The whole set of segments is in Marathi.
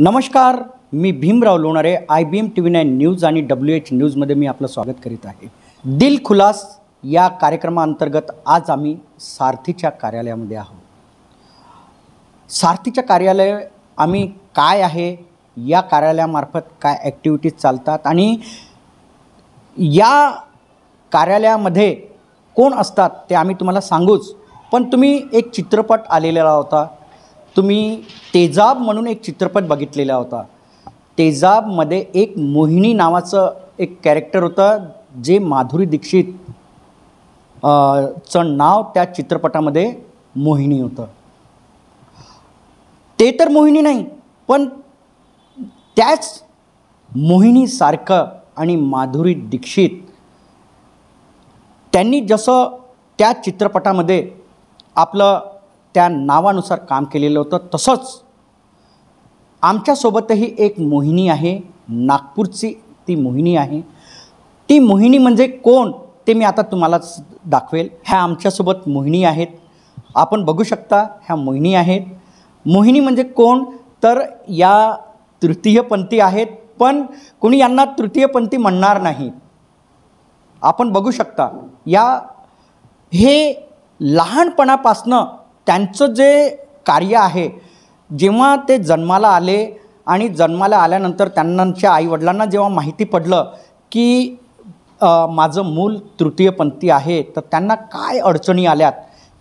नमस्कार मी Bhimrao Lonare I B M T V nine news आणि डब्ल्यू एच न्यूजमध्ये मी आपलं स्वागत करीत आहे दिल खुलास या कार्यक्रमाअंतर्गत आज आम्ही सारथीच्या कार्यालयामध्ये आहोत सारथीच्या कार्यालय आम्ही काय आहे या कार्यालयामार्फत काय ॲक्टिव्हिटीज चालतात आणि या कार्यालयामध्ये कोण असतात ते आम्ही तुम्हाला सांगूच पण तुम्ही एक चित्रपट आलेला होता तुम्ही तेजाब म्हणून एक चित्रपट बघितलेला होता तेजाबमध्ये एक मोहिनी नावाचं एक कॅरेक्टर होतं जे माधुरी दीक्षित चं नाव त्या चित्रपटामध्ये मोहिनी होतं ते तर मोहिनी नाही पण त्याच मोहिनीसारखं आणि माधुरी दीक्षित त्यांनी जसं त्या चित्रपटामध्ये आपलं त्या नावानुसार काम केलेलं होतं तसंच आमच्यासोबतही एक मोहिनी आहे नागपूरची ती मोहिनी आहे ती मोहिनी म्हणजे कोण ते मी आता तुम्हालाच दाखवेल ह्या आमच्यासोबत मोहिनी आहेत आपण बघू शकता ह्या मोहिनी आहेत मोहिनी म्हणजे कोण तर या तृतीयपंथी आहेत पण कोणी यांना तृतीयपंथी म्हणणार नाही आपण बघू शकता या हे लहानपणापासनं त्यांचं जे कार्य आहे जेव्हा ते जन्माला आले आणि जन्माला आल्यानंतर त्यांच्या आईवडिलांना जेव्हा माहिती पडलं की माझं मूल तृतीयपंथी आहे तर त्यांना काय अडचणी आल्यात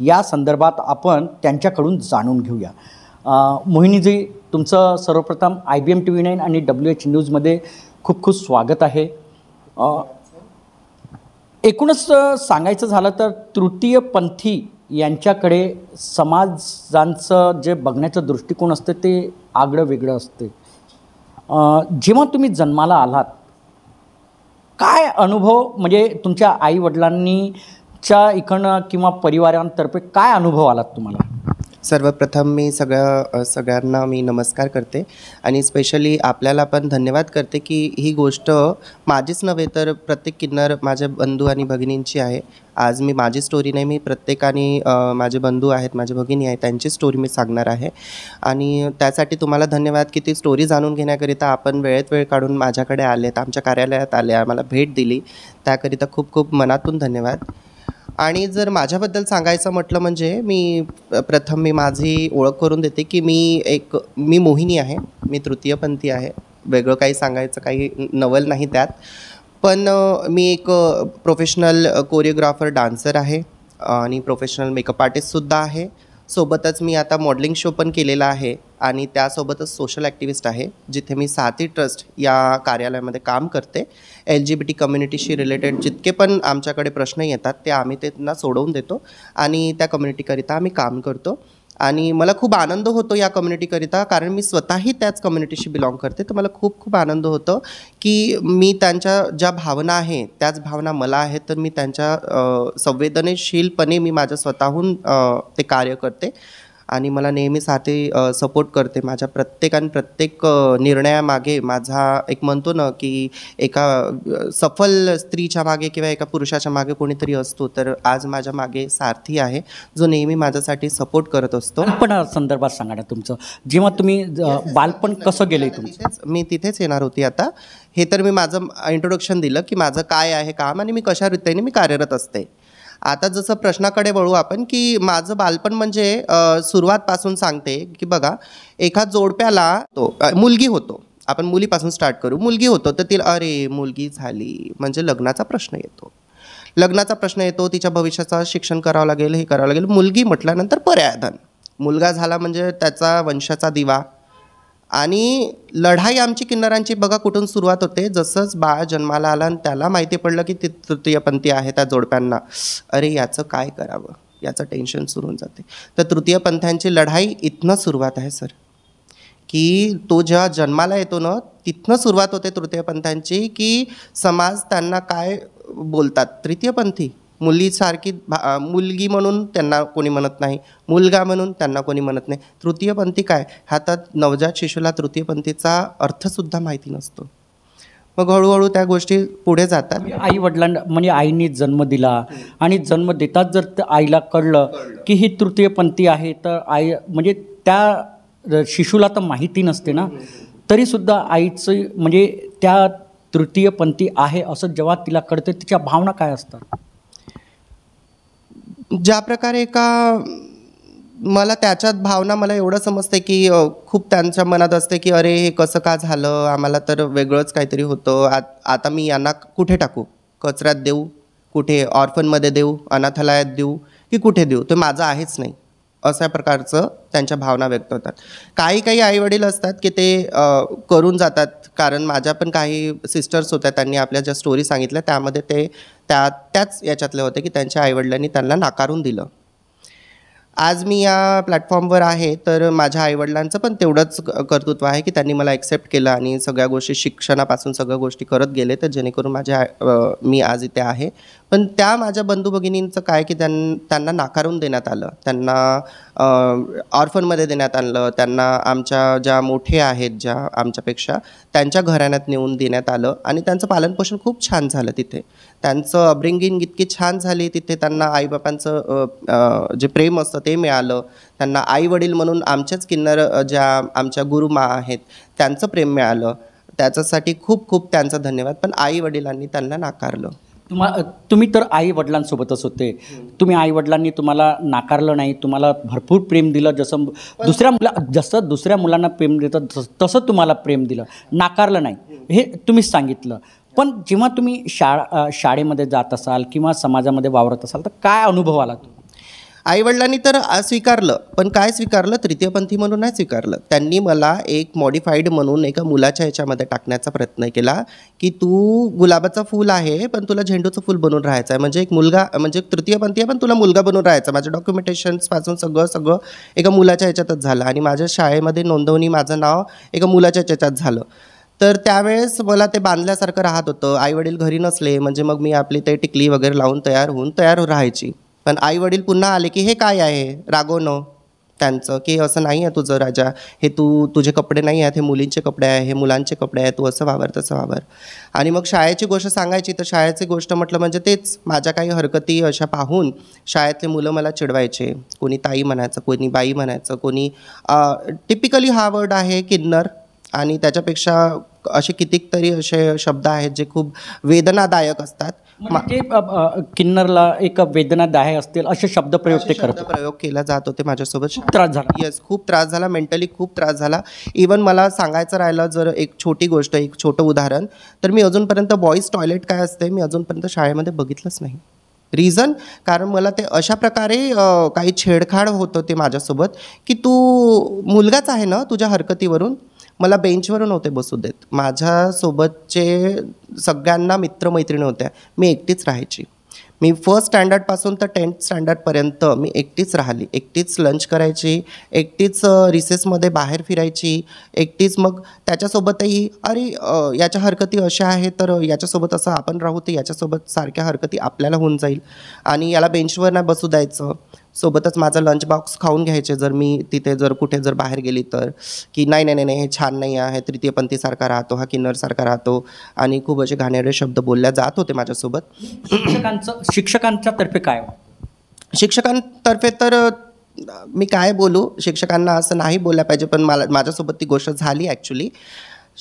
या संदर्भात आपण त्यांच्याकडून जाणून घेऊया मोहिनीजी तुमचं सर्वप्रथम I B M T V nine आणि डब्ल्यू एच न्यूजमध्ये खूप खूप स्वागत आहे एकूणच सांगायचं झालं तर तृतीयपंथी यांच्याकडे समाजांचं जे बघण्याचं दृष्टिकोन असते ते आगळं वेगळं असते जेव्हा तुम्ही जन्माला आलात काय अनुभव म्हणजे तुमच्या आईवडिलांनीच्या इकडनं किंवा परिवारांतर्फे काय अनुभव आलात तुम्हाला सर्वप्रथम मी सगळ्या सगळ्यांना मी नमस्कार करते आणि स्पेशली आपल्याला पण धन्यवाद करते की ही गोष्ट माझीच नव्हे तर प्रत्येक किन्नर माझ्या बंधू आणि भगिनींची आहे आज मी माझी स्टोरी नाही मी प्रत्येकाने माझे बंधू आहेत माझे भगिनी आहेत त्यांची स्टोरी मी सांगणार आहे आणि त्यासाठी तुम्हाला धन्यवाद की ती स्टोरी जाणून घेण्याकरिता आपण वेळेत वेळ काढून माझ्याकडे आलेत आमच्या कार्यालयात आले आम्हाला भेट दिली त्याकरिता खूप खूप मनातून धन्यवाद आणि जर माझ्याबद्दल सांगायचं म्हटलं म्हणजे मी प्रथम मी माझी ओळख करून देते की मी एक मी मोहिनी आहे मी तृतीयपंथी आहे वेगळं काही सांगायचं काही नवल नाही त्यात पण मी एक प्रोफेशनल कोरिओग्राफर डान्सर आहे आणि प्रोफेशनल मेकअप आर्टिस्टसुद्धा आहे सोबतच मी आता मॉडलिंग शो पण केलेला आहे आणि त्यासोबतच सोशल ॲक्टिव्हिस्ट आहे जिथे मी साथी ट्रस्ट या कार्यालयामध्ये काम करते एल जी बी टी कम्युनिटीशी रिलेटेड जितके पण आमच्याकडे प्रश्न येतात ते आम्ही त्यांना सोडवून देतो आणि त्या कम्युनिटीकरिता आम्ही काम करतो आणि मला खूप आनंद होतो या कम्युनिटीकरिता कारण मी स्वतःही त्याच कम्युनिटीशी बिलॉंग करते तर मला खूप खूप आनंद होतो की मी त्यांच्या ज्या भावना आहे त्याच भावना मला आहेत तर मी त्यांच्या संवेदनशीलपणे मी माझ्या स्वतःहून ते कार्य करते आणि मला नेहमी साथी सपोर्ट करते माझ्या प्रत्येक आणि प्रत्येक निर्णयामागे माझा एक म्हणतो ना की एका सफल स्त्रीच्या मागे किंवा एका पुरुषाच्या मागे कोणीतरी असतो तर आज माझ्या मागे सारथी आहे जो नेहमी माझ्यासाठी सपोर्ट करत असतो पण संदर्भात सांगा ना तुमचं जेव्हा तुम्ही बालपण कसं गेले तुमचं मी तिथेच येणार होती आता हे तर मी माझं इंट्रोडक्शन दिलं की माझं काय आहे काम आणि मी कशा रीतीने मी कार्यरत असते आता जसं प्रश्नाकडे वळू आपण की माझं बालपण म्हणजे सुरुवातपासून सांगते की बघा एका जोडप्याला तो मुलगी होतो आपण मुलीपासून स्टार्ट करू मुलगी होतो तर तिला अरे मुलगी झाली म्हणजे लग्नाचा प्रश्न येतो लग्नाचा प्रश्न येतो तिच्या भविष्याचा शिक्षण करावं लागेल हे करावं लागेल मुलगी म्हटल्यानंतर पर्यायधन मुलगा झाला म्हणजे त्याचा वंशाचा दिवा आणि लढाई आमची किन्नरांची बघा कुठून सुरुवात होते जसंच बाळ जन्माला आला आणि त्याला माहिती पडलं की ती तृतीयपंथी आहे त्या जोडप्यांना अरे याचं काय करावं याचं टेन्शन सुरू होऊन जाते तर तृतीयपंथ्यांची लढाई इथनं सुरुवात आहे सर की तो जेव्हा जन्माला येतो ना तिथनं सुरुवात होते तृतीयपंथांची की समाज त्यांना काय बोलतात तृतीयपंथी मुलीसारखी भा मुलगी म्हणून त्यांना कोणी म्हणत नाही मुलगा म्हणून त्यांना कोणी म्हणत नाही तृतीयपंथी काय हातात नवजात शिशूला तृतीयपंथीचा अर्थसुद्धा माहिती नसतो मग हळूहळू त्या गोष्टी पुढे जातात म्हणजे आई वडिलांना म्हणजे आईने जन्म दिला आणि जन्म देताच जर आईला कळलं की ही तृतीयपंथी आहे तर आई म्हणजे त्या शिशूला तर माहिती नसते ना तरीसुद्धा आईचं म्हणजे त्या तृतीयपंथी आहे असं जेव्हा तिला कळतं तिच्या भावना काय असतात ज्या प्रकारे एका मला त्याच्यात भावना मला एवढं समजते की खूप त्यांच्या मनात असते की अरे हे कसं का झालं आम्हाला तर वेगळंच काहीतरी होतं आत आता मी यांना कुठे टाकू कचऱ्यात देऊ कुठे ऑर्फनमध्ये देऊ अनाथालयात देऊ की कुठे देऊ तो माझं आहेच नाही अशा प्रकारचं त्यांच्या भावना व्यक्त होतात काही काही आईवडील असतात की ते करून जातात कारण माझ्या पण काही सिस्टर्स होत्या त्यांनी आपल्या ज्या स्टोरी सांगितल्या त्यामध्ये ते त्या त्याच याच्यातले होते की त्यांच्या आईवडिलांनी त्यांना नाकारून दिलं आज मी या प्लॅटफॉर्मवर आहे तर माझ्या आईवडिलांचं पण तेवढंच कर्तृत्व आहे की त्यांनी मला ॲक्सेप्ट केलं आणि सगळ्या गोष्टी शिक्षणापासून सगळ्या गोष्टी करत गेले तर जेणेकरून माझ्या मी आज इथे आहे पण त्या माझ्या बंधू भगिनींचं काय की त्यां त्यांना नाकारून देण्यात आलं त्यांना ऑर्फनमध्ये देण्यात आलं त्यांना आमच्या ज्या मोठे आहेत ज्या आमच्यापेक्षा त्यांच्या घराण्यात नेऊन देण्यात आलं आणि त्यांचं पालनपोषण खूप छान झालं तिथे त्यांचं अब्रिंगिंग इतकी छान झाली तिथे त्यांना आईबापांचं जे प्रेम असतं ते मिळालं त्यांना आई वडील म्हणून आमच्याच किन्नर ज्या आमच्या गुरुमा आहेत त्यांचं प्रेम मिळालं त्याच्यासाठी खूप खूप त्यांचा धन्यवाद पण आई वडिलांनी त्यांना नाकारलं तुम्हा तुम्ही तर आई वडिलांसोबतच होते तुम्ही आई वडिलांनी तुम्हाला नाकारलं नाही तुम्हाला भरपूर प्रेम दिलं जसं दुसऱ्या मुला जसं दुसऱ्या मुलांना प्रेम देतं तसं तुम्हाला प्रेम दिलं नाकारलं नाही हे तुम्हीच सांगितलं पण जेव्हा तुम्ही शाळा शाळेमध्ये जात असाल किंवा समाजामध्ये वावरत असाल तर काय अनुभव आला आईवडिलांनी तर स्वीकारलं पण काय स्वीकारलं तृतीयपंथी म्हणून नाही स्वीकारलं त्यांनी मला एक मॉडिफाईड म्हणून एका मुलाच्या ह्याच्यामध्ये टाकण्याचा प्रयत्न केला की तू गुलाबाचं फूल आहे पण तुला झेंडूचं फूल बनून राहायचं आहे म्हणजे एक मुलगा म्हणजे तृतीयपंथी आहे पण तुला मुलगा बनून राहायचा माझ्या डॉक्युमेंटेशन्सपासून सगळं सगळं एका मुलाच्या ह्याच्यातच झालं आणि माझ्या शाळेमध्ये नोंदवणी माझं नाव एका मुलाच्या ह्याच्यात झालं तर त्यावेळेस मला ते बांधल्यासारखं राहत होतं आईवडील घरी नसले म्हणजे मग मी आपली ते टिकली वगैरे लावून तयार होऊन तयार राहायची पण आईवडील पुन्हा आले की हे काय आहे रागवणं त्यांचं की असं नाही आहे तुझं राजा हे तू तु, तुझे कपडे नाही आहेत हे मुलींचे कपडे आहे हे मुलांचे कपडे आहे तू असं वावर तसं वावर आणि मग शाळेची गोष्ट सांगायची तर शाळेची गोष्ट म्हटलं म्हणजे तेच माझ्या काही हरकती अशा पाहून शाळेतले मुलं मला चिडवायचे कोणी ताई म्हणायचं कोणी बाई म्हणायचं कोणी टिपिकली हा वर्ड आहे किन्नर आणि त्याच्यापेक्षा असे कितीक तरी असे शब्द आहेत जे खूप वेदनादायक असतात म्हणजे किन्नरला एक वेदनादायक असतील असे शब्द प्रयोग ते करत प्रयोग केला जात होते माझ्यासोबत त्रास झाला येस खूप त्रास झाला मेंटली खूप त्रास झाला इवन मला सांगायचं राहिलं जर एक छोटी गोष्ट एक छोटं उदाहरण तर मी अजूनपर्यंत बॉईज टॉयलेट काय असते मी अजूनपर्यंत शाळेमध्ये बघितलंच नाही रिझन कारण मला ते अशा प्रकारे काही छेडखाड होत ते माझ्यासोबत की तू मुलगाच आहे ना तुझ्या हरकतीवरून मला बेंचवर नव्हते बसू देत माझ्यासोबतचे सगळ्यांना मित्रमैत्रिणी होत्या मी एकटीच राहायची मी फर्स्ट स्टँडर्डपासून तर टेन्थ स्टँडर्डपर्यंत मी एकटीच राहिली एकटीच लंच करायची एकटीच रिसेसमध्ये बाहेर फिरायची एकटीच मग त्याच्यासोबतही अरे याच्या हरकती अशा आहे तर याच्यासोबत असं आपण राहू ते याच्यासोबत सारख्या हरकती आपल्याला होऊन जाईल आणि याला बेंचवर नाही बसू द्यायचं सोबतच माझा लंच बॉक्स खाऊन घ्यायचे जर मी तिथे जर कुठे जर बाहेर गेली तर की नाही नाही नाही हे छान नाही आहे तृतीयपंथीसारखा राहतो हा किन्नरसारखा राहतो आणि खूप असे घाणेरडे शब्द बोलल्या जात होते माझ्यासोबत शिक्षकांचं शिक्षकांच्या तर्फे काय हो? शिक्षकांतर्फे तर मी काय बोलू शिक्षकांना असं नाही बोला पाहिजे पण मला माझ्यासोबत ती गोष्ट झाली ॲक्च्युली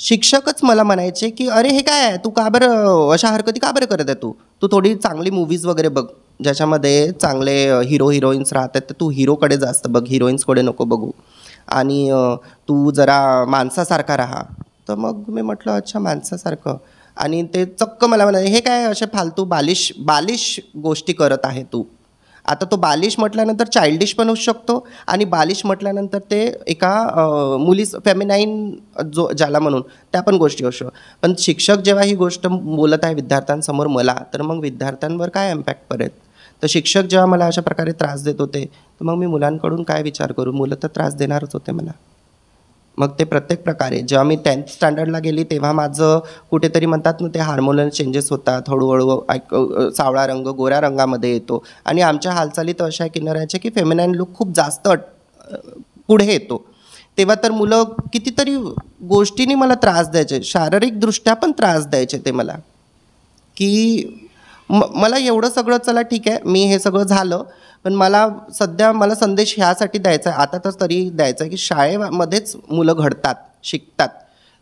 शिक्षकच मला म्हणायचे की अरे हे काय आहे तू का बरं अशा हरकती का बरं करत आहे तू तू थोडी चांगली मूवीज वगैरे बघ ज्याच्यामध्ये चांगले हिरो हिरोईन्स राहतात तर तू हिरोकडे जास्त बघ हिरोईन्सकडे नको बघू आणि तू जरा माणसासारखा राहा तर मग मी म्हटलं अच्छा माणसासारखं आणि ते चक्क मला म्हणाले हे काय असे फालतू बालिश बालिश गोष्टी करत आहे तू आता तो बालिश म्हटल्यानंतर चाइल्डिश पण होऊ शकतो आणि बालिश म्हटल्यानंतर ते एका मुलीस फॅमिनाईन जो ज्याला म्हणून त्या पण गोष्टी असू पण शिक्षक जेव्हा ही गोष्ट बोलत आहे विद्यार्थ्यांसमोर मला तर मग विद्यार्थ्यांवर काय इम्पॅक्ट पडेल तर शिक्षक जेव्हा मला अशा प्रकारे त्रास देत होते तर मग मी मुलांकडून काय विचार करू मुलं तर त्रास देणारच होते मला मग ते प्रत्येक प्रकारे जेव्हा मी टेन्थ स्टँडर्डला गेली तेव्हा माझं कुठेतरी म्हणतात ना ते हार्मोनल चेंजेस होतात हळूहळू सावळा रंग गोऱ्या रंगामध्ये येतो आणि आमच्या हालचाली तर अशा किनाऱ्याच्या की फेमिनाईन लुक खूप जास्त पुढे येतो तेव्हा तर मुलं कितीतरी गोष्टींनी मला त्रास द्यायचे शारीरिकदृष्ट्या पण त्रास द्यायचे ते मला की म मला एवढं सगळं चला ठीक आहे मी हे सगळं झालं पण मला सध्या मला संदेश ह्यासाठी द्यायचा आहे आता तर तरी द्यायचा आहे की शाळेमध्येच मुलं घडतात शिकतात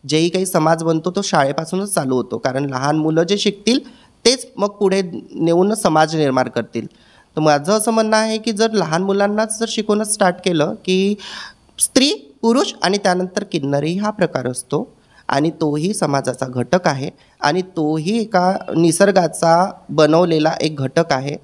जेही काही समाज बनतो तो शाळेपासूनच चालू होतो कारण लहान मुलं जे शिकतील तेच मग पुढे नेऊन समाज निर्माण करतील तर माझं असं म्हणणं आहे की जर लहान मुलांनाच जर शिकवणं स्टार्ट केलं की स्त्री पुरुष आणि त्यानंतर किन्नरी हा प्रकार असतो आणि तोही समाजाचा घटक आहे आणि तोही एका निसर्गाचा बनवलेला एक घटक आहे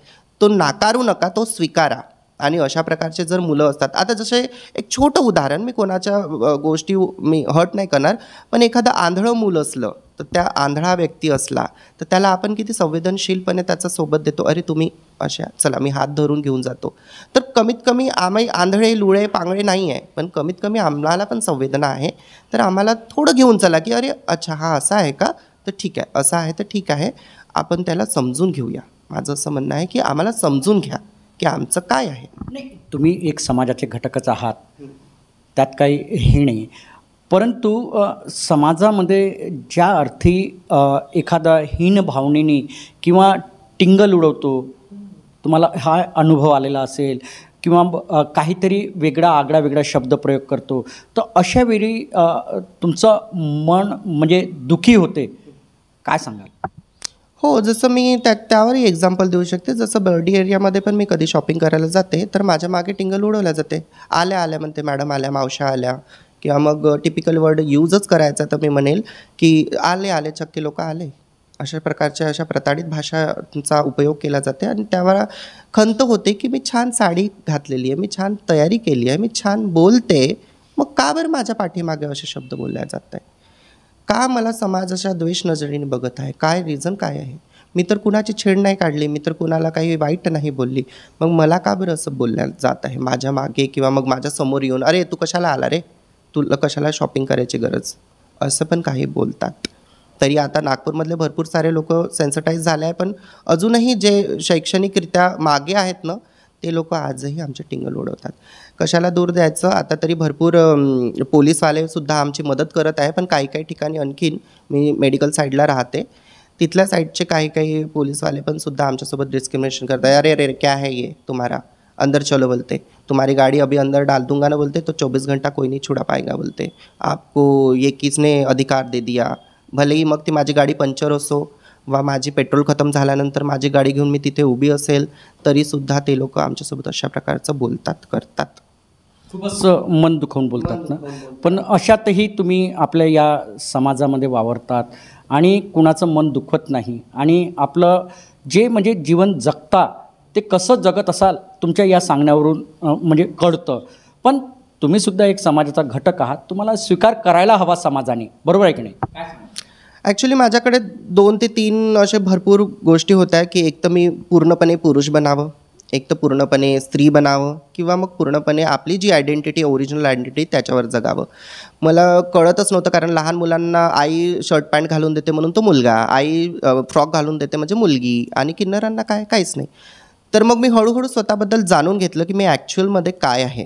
तो नाकारू नका तो स्वीकारा आणि अशा प्रकारचे जर मुलं असतात आता जसे एक छोटं उदाहरण मी कोणाच्या गोष्टी मी हट नाही करणार पण एखादं आंधळं मूल असलं तर त्या आंधळा व्यक्ती असला तर त्याला आपण किती संवेदनशीलपणे त्याचा सोबत देतो अरे तुम्ही अशा चला मी हात धरून घेऊन जातो तर कमीत कमी आम्ही आंधळे लुळे पांगळे नाही आहे पण कमीत कमी आम्हाला पण संवेदना आहे तर आम्हाला थोडं घेऊन चला की अरे अच्छा हा असा आहे का तर ठीक आहे असं आहे तर ठीक आहे आपण त्याला समजून घेऊया माझं असं म्हणणं आहे की आम्हाला समजून घ्या की आमचं काय आहे तुम्ही एक समाजाचे घटकच आहात त्यात काही हे नाही परंतु समाजामध्ये ज्या अर्थी एखादा हीन भावनेने किंवा टिंगल उडवतो तुम्हाला हा अनुभव आलेला असेल किंवा काहीतरी वेगळा आगळा वेगळा प्रयोग करतो तर अशा वेळी तुमचं मन म्हणजे दुखी होते काय सांगाल हो जसं मी त्या त्यावरही एक्झाम्पल देऊ शकते जसं बर्डी एरियामध्ये पण मी कधी शॉपिंग करायला जाते तर माझ्या मागे टिंगल उडवल्या जाते आल्या आल्या म्हणते मॅडम आल्या मावशा आल्या किंवा मग टिपिकल वर्ड यूजच करायचा तर मी म्हणेल की आले आले चक्के लोक आले अशा प्रकारच्या अशा प्रताडित भाषांचा उपयोग केला जाते आणि त्यावर खंत होते की मी छान साडी घातलेली आहे मी छान तयारी केली आहे मी छान बोलते मग का बरं माझ्या पाठीमागे असे शब्द बोलल्या जात आहे का मला समाजाच्या द्वेष नजरेने बघत आहे काय रिझन काय आहे मी तर कुणाची छेड नाही काढली मी तर कुणाला काही वाईट नाही बोलली मग मला का बरं असं बोलल्या जात आहे माझ्या मागे किंवा मग माझ्यासमोर येऊन अरे तू कशाला आला रे तुला कशाला शॉपिंग करायची गरज असं पण काही बोलतात तरी आता नागपूरमधले भरपूर सारे लोक सेन्सिटाईज झाले आहे पण अजूनही जे शैक्षणिकरित्या मागे आहेत ना ते लोक आजही आमचे टिंगल उडवतात कशाला दूर द्यायचं आता तरी भरपूर पोलीसवालेसुद्धा आमची मदत करत आहे पण काही काही ठिकाणी आणखीन मी मेडिकल साईडला राहते तिथल्या साईडचे काही काही पोलीसवाले पण सुद्धा आमच्यासोबत डिस्क्रिमिनेशन करतात अरे अरे क्या आहे ये तुम्हाला अंदर चलो बोलते तुम्हारी गाड़ी अभी अंदर डाल दूंगा ना बोलते तो चौबीस घंटा कोई नहीं छुड़ा पाएगा बोलते आपको ये किसने अधिकार दे दिया भलेही मग ती माझी गाडी पंक्चर असो वा माझी पेट्रोल खतम झाल्यानंतर माझी गाडी घेऊन मी तिथे उभी असेल तरीसुद्धा ते लोक आमच्यासोबत अशा प्रकारचं बोलतात करतात खूपच मन दुखवून बोलतात ना पण अशातही तुम्ही आपल्या या समाजामध्ये वावरतात आणि कुणाचं मन दुखवत नाही आणि आपलं जे म्हणजे जीवन जगता ते कसं जगत असाल तुमच्या या सांगण्यावरून म्हणजे कळतं पण तुम्ही सुद्धा एक समाजाचा घटक आहात तुम्हाला स्वीकार करायला हवा समाजाने बरोबर आहे की नाही ॲक्च्युली माझ्याकडे दोन ते तीन असे भरपूर गोष्टी होत्या की एक तर मी पूर्णपणे पुरुष बनावं एक तर पूर्णपणे स्त्री बनावं किंवा मग पूर्णपणे आपली जी आयडेंटिटी ओरिजिनल आयडेंटिटी त्याच्यावर जगावं मला कळतच नव्हतं कारण लहान मुलांना आई शर्ट पॅन्ट घालून देते म्हणून तो मुलगा आई फ्रॉक घालून देते म्हणजे मुलगी आणि किन्नरांना काय काहीच नाही तर मग मी हळूहळू स्वतःबद्दल जाणून घेतलं की मी ॲक्च्युअलमध्ये काय आहे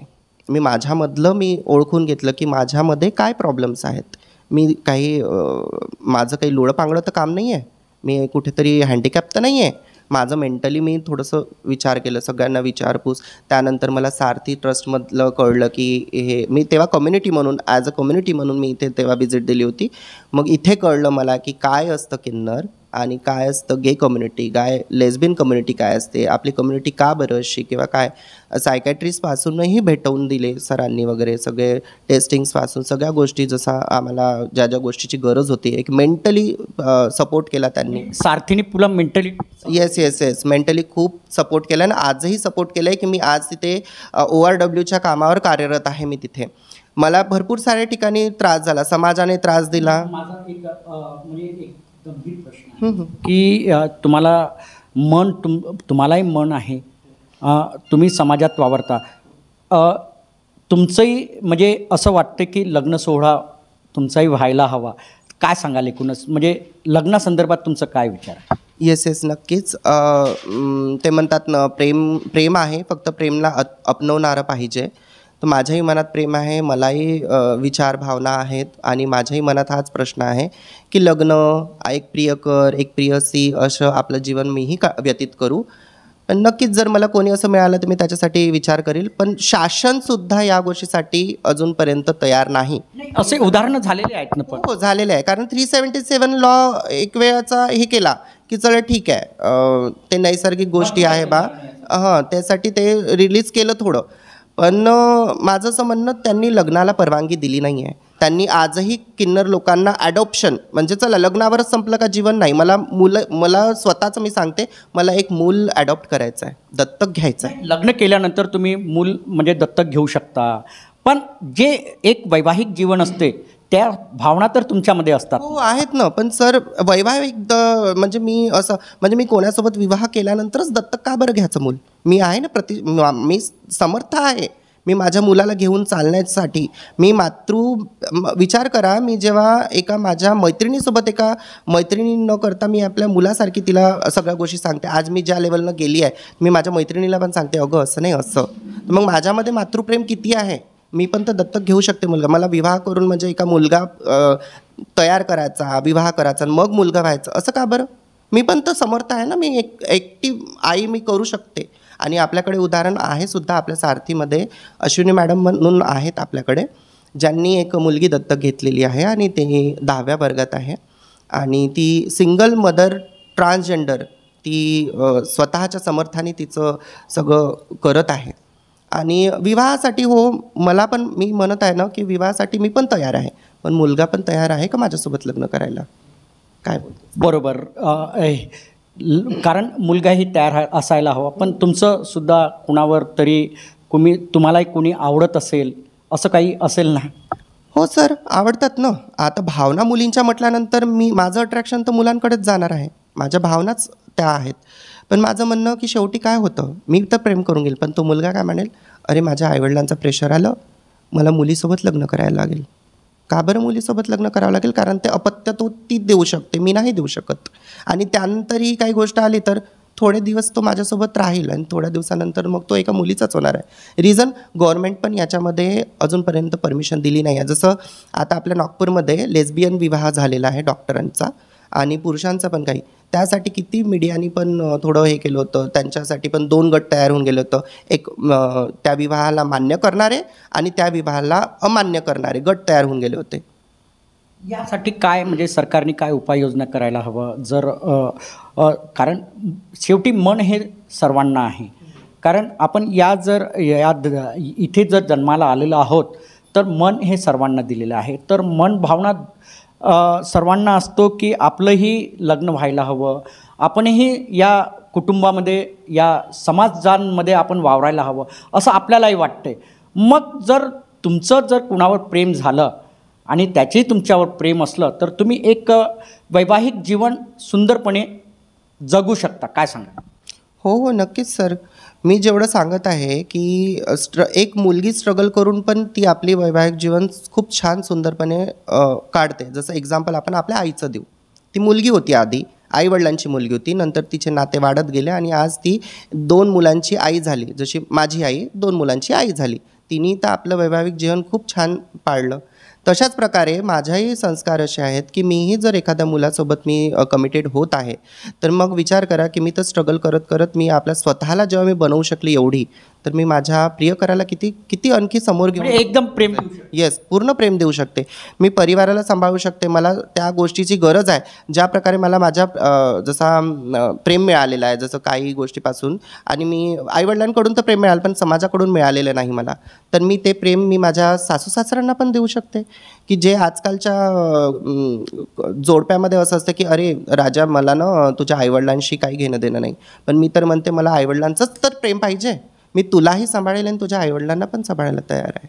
मी माझ्यामधलं मी ओळखून घेतलं की माझ्यामध्ये काय प्रॉब्लेम्स आहेत मी काही माझं काही लोळंपांगडं तर काम नाही आहे मी कुठेतरी हँडिकॅप तर नाही आहे माझं मेंटली मी थोडंसं विचार केलं सगळ्यांना विचारपूस त्यानंतर मला सारथी ट्रस्टमधलं कळलं की हे मी तेव्हा कम्युनिटी म्हणून ॲज अ कम्युनिटी म्हणून मी इथे तेव्हा व्हिजिट दिली होती मग इथे कळलं मला की काय असतं किन्नर आणि काय असतं गे कम्युनिटी काय लेस्बियन कम्युनिटी काय असते आपली कम्युनिटी का बरं अशी किंवा काय सायकॅट्रिस्टपासूनही भेटवून दिले सरांनी वगैरे सगळे टेस्टिंग्सपासून सगळ्या गोष्टी जसा आम्हाला ज्या ज्या गोष्टीची गरज होती एक मेंटली सपोर्ट केला त्यांनी सारथीने पुला mentally yes yes yes mentally खूप सपोर्ट केला आणि आजही सपोर्ट केलं आहे की मी आज तिथे ओ आर डब्ल्यूच्या कामावर कार्यरत आहे मी तिथे मला भरपूर साऱ्या ठिकाणी त्रास झाला समाजाने त्रास दिला माझा एक म्हणजे की तुम्हाला मन तुम तुम्हालाही मन आहे तुम्ही समाजात वावरता तुमचंही म्हणजे असं वाटतं की लग्न सोहळा तुमचाही व्हायला हवा काय सांगाल एकूणच म्हणजे लग्नासंदर्भात तुमचं काय विचार येस येस नक्कीच ते म्हणतात ना प्रेम प्रेम आहे फक्त प्रेमला अपनवणारं पाहिजे तर माझ्याही मनात प्रेम आहे मलाही विचार भावना आहेत आणि माझ्याही मनात हाच प्रश्न आहे की लग्न एक प्रियकर एक प्रियसी असं आपलं जीवन मीही का व्यतीत करू नक्कीच जर मला कोणी असं मिळालं तर मी त्याच्यासाठी विचार करेल पण शासनसुद्धा या गोष्टीसाठी अजूनपर्यंत तयार नाही असे उदाहरणं झालेले आहेत ना पण हो, हो झालेले आहे कारण थ्री सेवन्टी सेवन लॉ एक वेळाचा हे केला की चला ठीक आहे ते नैसर्गिक गोष्टी आहे बा हां त्यासाठी ते रिलीज केलं थोडं पण माझं असं म्हणणं त्यांनी लग्नाला परवानगी दिली नाही आहे त्यांनी आजही किन्नर लोकांना ॲडॉप्शन म्हणजे चला लग्नावरच संपलं का जीवन नाही मला मुलं मला स्वतःच मी सांगते मला एक मूल ॲडॉप्ट करायचं आहे दत्तक घ्यायचं आहे लग्न केल्यानंतर तुम्ही मूल म्हणजे दत्तक घेऊ शकता पण जे एक वैवाहिक जीवन असते त्या भावना तर तुमच्यामध्ये असतात हो आहेत ना पण सर वैवाहिक म्हणजे मी असं म्हणजे मी कोणासोबत विवाह केल्यानंतरच दत्तक का बरं घ्यायचं मूल मी आहे ना प्रति मी समर्थ आहे मी माझ्या मुलाला घेऊन चालण्यासाठी मी मातृ विचार करा मी जेव्हा एका माझ्या मैत्रिणीसोबत एका मैत्रिणी न करता मी आपल्या मुलासारखी तिला सगळ्या गोष्टी सांगते आज मी ज्या लेवलनं गेली आहे मी माझ्या मैत्रिणीला पण सांगते अगं असं नाही असं मग माझ्यामध्ये मातृप्रेम किती आहे मी पण तर दत्तक घेऊ शकते मुलगा मला विवाह करून म्हणजे एका मुलगा तयार करायचा विवाह करायचा मग मुलगा व्हायचा असं का बरं मी पण तर समर्थ आहे ना मी एक एकटी आई मी करू शकते आणि आपल्याकडे उदाहरण आहे सुद्धा आपल्या सारथीमध्ये अश्विनी मॅडम म्हणून आहेत आपल्याकडे ज्यांनी एक मुलगी दत्तक घेतलेली आहे आणि ते दहाव्या वर्गात आहे आणि ती सिंगल मदर ट्रान्सजेंडर ती स्वतःच्या समर्थाने तिचं सगळं करत आहे आणि विवाहासाठी हो मला पण मी म्हणत आहे ना की विवाहासाठी मी पण तयार आहे पण मुलगा पण तयार आहे का माझ्यासोबत लग्न करायला काय बरोबर कारण मुलगाही तयार असायला हवा पण तुमचं सुद्धा कुणावर तरी कुणी तुम्हालाही कुणी आवडत असेल असं काही असेल ना हो सर आवडतात ना आता भावना मुलींच्या म्हटल्यानंतर मी माझं अट्रॅक्शन तर मुलांकडेच जाणार आहे माझ्या भावनाच त्या आहेत पण माझं म्हणणं की शेवटी काय होतं मी तर प्रेम करून घेईल पण तो मुलगा काय म्हणेल अरे माझ्या आईवडिलांचं प्रेशर आलं मला मुलीसोबत लग्न करायला लागेल का बरं मुलीसोबत लग्न करावं लागेल कारण ते अपत्य तो ती देऊ शकते मी नाही देऊ शकत आणि त्यानंतरही काही गोष्ट आली तर थोडे दिवस तो माझ्यासोबत राहील आणि थोड्या दिवसानंतर मग तो एका मुलीचाच होणार आहे रिझन गव्हर्मेंट पण याच्यामध्ये अजूनपर्यंत परमिशन दिली नाही आहे जसं आता आपल्या नागपूरमध्ये लेस्बियन विवाह झालेला आहे डॉक्टरांचा आणि पुरुषांचा पण काही त्यासाठी किती मीडियानी पण थोडं हे केलं होतं त्यांच्यासाठी पण दोन गट तयार होऊन गेलं होतं एक त्या विवाहाला मान्य करणारे आणि त्या विवाहाला अमान्य करणारे गट तयार होऊन गेले होते यासाठी काय म्हणजे सरकारने काय उपाययोजना करायला हवं जर कारण शेवटी मन हे सर्वांना आहे कारण आपण या जर या इथे जर जन्माला आलेलो आहोत तर मन हे सर्वांना दिलेलं आहे तर मन भावना सर्वांना असतो की आपलंही लग्न व्हायला हवं आपणही या कुटुंबामध्ये या समाजांमध्ये आपण वावरायला हवं असं आपल्यालाही वाटते मग जर तुमचं जर कुणावर प्रेम झालं आणि त्याचेही तुमच्यावर प्रेम असलं तर तुम्ही एक वैवाहिक जीवन सुंदरपणे जगू शकता काय सांगा हो हो नक्कीच सर मी जेवढं सांगत आहे की स्ट्र एक मुलगी स्ट्रगल करून पण ती आपली वैवाहिक जीवन खूप छान सुंदरपणे काढते जसं एक्झाम्पल आपण आपल्या आईचं देऊ ती मुलगी होती आधी आईवडिलांची मुलगी होती नंतर तिचे नाते वाढत गेले आणि आज ती दोन मुलांची आई झाली जशी माझी आई दोन मुलांची आई झाली तिने तर आपलं वैवाहिक जीवन खूप छान पाळलं तशाच प्रकारे माझ्याही संस्कार असे आहेत की मीही जर एखाद्या मुलासोबत मी कमिटेड होत आहे तर मग विचार करा की मी तर स्ट्रगल करत करत मी आपल्या स्वतःला जेव्हा मी बनवू शकली एवढी तर मी माझ्या प्रियकराला किती किती आणखी समोर म्हणजे घेऊन एकदम प्रेम येस पूर्ण प्रेम देऊ शकते मी परिवाराला सांभाळू शकते मला त्या गोष्टीची गरज आहे ज्या प्रकारे मला माझ्या जसा प्रेम मिळालेला आहे जसं काही गोष्टीपासून आणि मी आईवडिलांकडून तर प्रेम मिळालं पण समाजाकडून मिळालेलं नाही मला तर मी ते प्रेम मी माझ्या सासू सासऱ्यांना पण देऊ शकते की जे आजकालच्या जोडप्यामध्ये असं असतं की अरे राजा मला ना तुझ्या आईवडिलांशी काही घेणं देणं नाही पण मी तर म्हणते मला आईवडिलांचंच तर प्रेम पाहिजे मी तुलाही सांभाळेल आणि तुझ्या आईवडिलांना पण सांभाळायला तयार आहे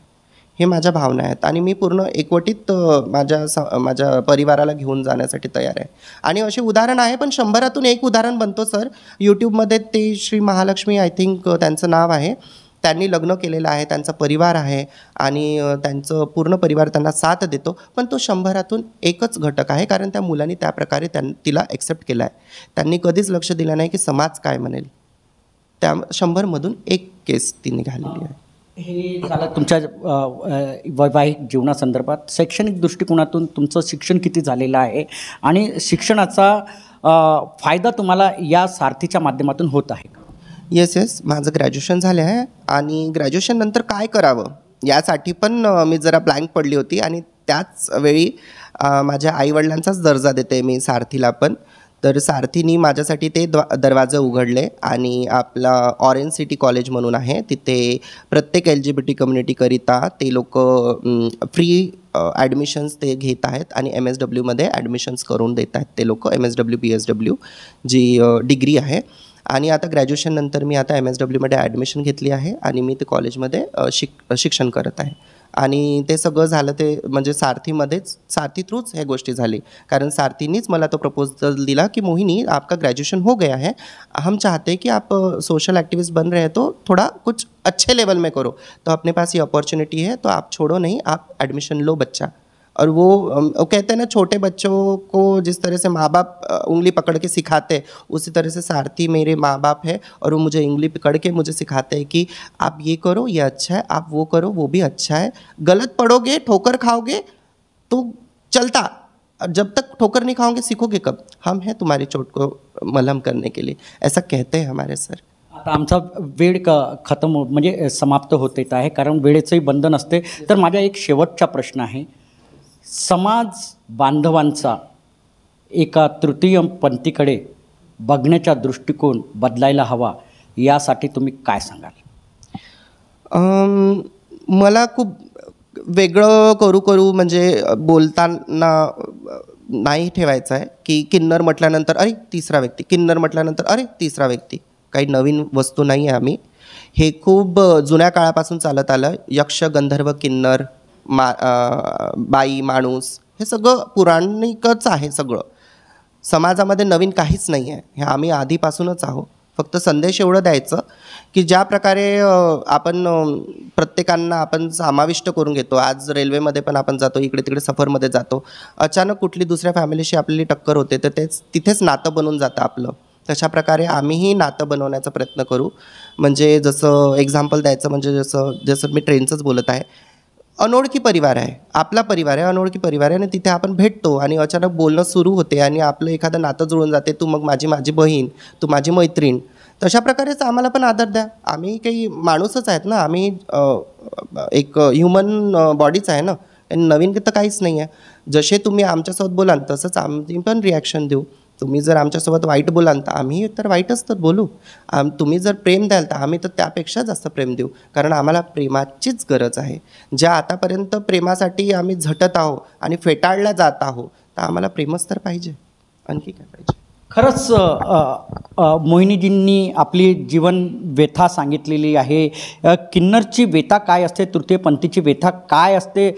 हे माझ्या भावना आहेत आणि मी पूर्ण एकवटीत माझ्या स माझ्या परिवाराला घेऊन जाण्यासाठी तयार आहे आणि असे उदाहरण आहे पण शंभरातून एक उदाहरण बनतो सर यूट्यूबमध्ये ते श्री महालक्ष्मी आय थिंक त्यांचं नाव आहे त्यांनी लग्न केलेलं आहे त्यांचा परिवार आहे आणि त्यांचं पूर्ण परिवार त्यांना साथ देतो पण तो शंभरातून एकच घटक आहे कारण त्या मुलांनी त्याप्रकारे त्यां तिला ॲक्सेप्ट केला आहे त्यांनी कधीच लक्ष दिलं नाही की समाज काय म्हणेल त्या शंभरमधून एक केस तिने निघालेली आहे हे झालं तुमच्या वैवाहिक जीवनासंदर्भात शैक्षणिक दृष्टिकोनातून तुमचं शिक्षण किती झालेलं आहे आणि शिक्षणाचा फायदा तुम्हाला या सारथीच्या माध्यमातून होत आहे येस येस माझं ग्रॅज्युएशन झालं आहे आणि ग्रॅज्युएशन नंतर काय करावं यासाठी पण मी जरा ब्लँक पडली होती आणि त्याच वेळी माझ्या आईवडिलांचाच दर्जा देते मी सारथीला पण तर सारथीनी माझ्यासाठी ते द्वा दरवाजे उघडले आणि आपला ऑरेंज सिटी कॉलेज म्हणून आहे तिथे प्रत्येक एल जी बी टी कम्युनिटीकरिता ते लोक फ्री ॲडमिशन्स ते घेत आहेत आणि एम एस डब्ल्यूमध्ये ॲडमिशन्स करून देत आहेत ते लोक M S W B S W G degree आहे आणि आता ग्रॅज्युएशननंतर मी आता एम एस डब्ल्यूमध्ये ॲडमिशन घेतली आहे आणि मी ते कॉलेजमध्ये शिक शिक्षण करत आहे आणि ते सगळं झालं ते म्हणजे सारथी थ्रूच हे गोष्टी झाली कारण सारथीनीच मला तो प्रपोजल दिला की मोहिनी आपका ग्रेजुएशन हो गया है हम चाहते हैं कि आप सोशल एक्टिविस्ट बन रहे हैं तो थोड़ा कुछ अच्छे लेवल में करो तो अपने पास ये अपॉर्चुनिटी है तो आप छोड़ो नहीं आप एडमिशन लो बच्चा और वो वो कहते हैं ना छोटे बच्चों को जिस तरह से माँ बाप उंगली पकड़ के सिखाते उसी तरह से सारथी मेरे माँ बाप है और वो मुझे उंगली पकड़ के मुझे सिखाते हैं कि आप ये करो ये अच्छा है आप वो करो वो भी अच्छा है गलत पढ़ोगे ठोकर खाओगे तो चलता जब तक ठोकर नहीं खाओगे सीखोगे कब हम हैं तुम्हारी चोट को मलहम करने के लिए ऐसा कहते हैं हमारे सर आता आमचा वेळ का खतम म्हणजे समाप्त होत येत आहे कारण वेळेचंही बंधन असते तर माझा एक शेवटचा प्रश्न आहे समाज बांधवांचा एका तृतीय पंथीकडे बघण्याचा दृष्टिकोन बदलायला हवा यासाठी तुम्ही काय सांगाल मला खूप वेगळं करू करू म्हणजे बोलताना नाही ठेवायचं आहे की किन्नर म्हटल्यानंतर अरे तिसरा व्यक्ती किन्नर म्हटल्यानंतर अरे तिसरा व्यक्ती काही नवीन वस्तू नाही आहे आम्ही हे खूप जुन्या काळापासून चालत आलं यक्ष गंधर्व किन्नर मा बाई माणूस हे सगळं पुराणिकच आहे सगळं समाजामध्ये नवीन काहीच नाही आहे हे आम्ही आधीपासूनच आहो फक्त संदेश एवढं द्यायचं की ज्या प्रकारे आपण प्रत्येकांना आपण समाविष्ट करून घेतो आज रेल्वेमध्ये पण आपण जातो इकडे तिकडे सफरमध्ये जातो अचानक कुठली दुसऱ्या फॅमिलीशी आपली टक्कर होते तर तेच तिथेच नातं बनून जातं आपलं तशा प्रकारे आम्हीही नातं बनवण्याचा प्रयत्न करू म्हणजे जसं एक्झाम्पल द्यायचं म्हणजे जसं जसं मी ट्रेनचंच बोलत आहे अनोळखी परिवार आहे आपला परिवार आहे अनोळखी परिवार आहे आणि तिथे आपण भेटतो आणि अचानक बोलणं सुरू होते आणि आपलं एखादं नातं जुळून जाते तू मग माझी माझी बहीण तू माझी मैत्रीण तशा प्रकारेच आम्हाला पण आदर द्या आम्ही काही माणूसच आहेत ना आम्ही एक ह्युमन बॉडीच आहे ना नवीन तर काहीच नाही आहे जसे तुम्ही आमच्यासोबत बोलाल तसंच आम्ही पण रिॲक्शन देऊ तुम्ही जर आमच्यासोबत वाईट बोलाल तर आम्ही तर वाईटच तर बोलू आम तुम्ही जर प्रेम द्याल तर आम्ही तर त्यापेक्षा जास्त प्रेम देऊ कारण आम्हाला प्रेमाचीच गरज आहे ज्या आतापर्यंत प्रेमासाठी आम्ही झटत आहो आणि फेटाळला जात आहो तर आम्हाला प्रेमच तर पाहिजे आणखी काय पाहिजे खरंच मोहिनीजींनी आपली जीवन व्यथा सांगितलेली आहे किन्नरची व्यथा काय असते तृतीयपंथीची व्यथा काय असते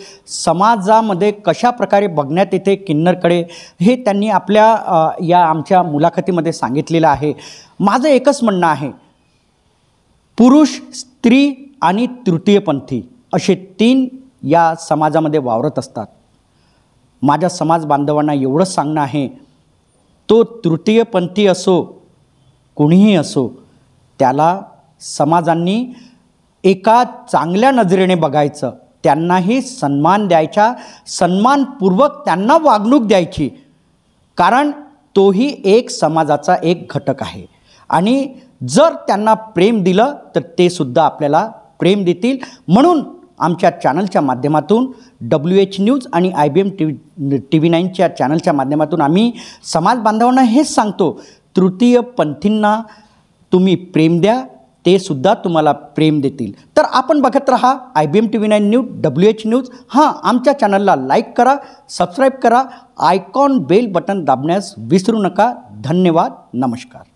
समाजामध्ये कशा प्रकारे बघण्यात येते किन्नरकडे हे त्यांनी आपल्या या आमच्या मुलाखतीमध्ये सांगितलेलं आहे माझं एकच म्हणणं आहे पुरुष स्त्री आणि तृतीयपंथी असे तीन या समाजामध्ये वावरत असतात माझ्या समाज बांधवांना एवढंच सांगणं आहे तो तृतीयपंथी असो कोणीही असो त्याला समाजांनी एका चांगल्या नजरेने बघायचं त्यांनाही सन्मान द्यायचा सन्मानपूर्वक त्यांना वागणूक द्यायची कारण तोही एक समाजाचा एक घटक आहे आणि जर त्यांना प्रेम दिलं तर ते सुद्धा आपल्याला प्रेम देतील म्हणून आमच्या चॅनलच्या माध्यमातून डब्ल्यू एच न्यूज आणि I B M T T V नाईनच्या चॅनलच्या माध्यमातून आम्ही समाज बांधवांना हेच सांगतो तृतीय पंथींना तुम्ही प्रेम द्या ते सुद्धा तुम्हाला प्रेम देतील तर आपण बघत राहा I B M T V nine news W H news हां आमच्या चॅनलला लाईक करा सबस्क्राईब करा आयकॉन बेल बटन दाबण्यास विसरू नका धन्यवाद नमस्कार